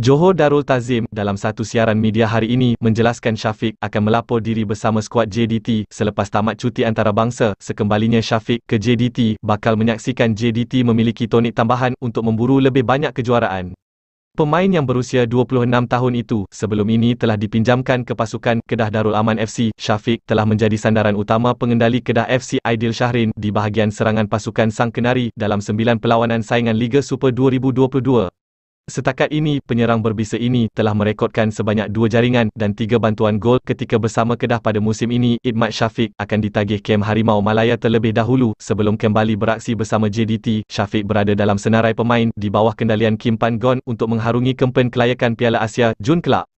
Johor Darul Tazim dalam satu siaran media hari ini menjelaskan Syafiq akan melapor diri bersama skuad JDT selepas tamat cuti antarabangsa. Sekembalinya Syafiq ke JDT bakal menyaksikan JDT memiliki tonik tambahan untuk memburu lebih banyak kejuaraan. Pemain yang berusia 26 tahun itu sebelum ini telah dipinjamkan ke pasukan Kedah Darul Aman FC. Syafiq telah menjadi sandaran utama pengendali Kedah FC Aidil Shahrin di bahagian serangan pasukan Sang Kenari dalam sembilan perlawanan saingan Liga Super 2022. Setakat ini, penyerang berbisa ini telah merekodkan sebanyak dua jaringan dan tiga bantuan gol ketika bersama Kedah pada musim ini. Idmat Syafiq akan ditagih Kem Harimau Malaya terlebih dahulu sebelum kembali beraksi bersama JDT. Syafiq berada dalam senarai pemain di bawah kendalian Kim Pan Gon untuk mengharungi kempen kelayakan Piala Asia Jun Kelak.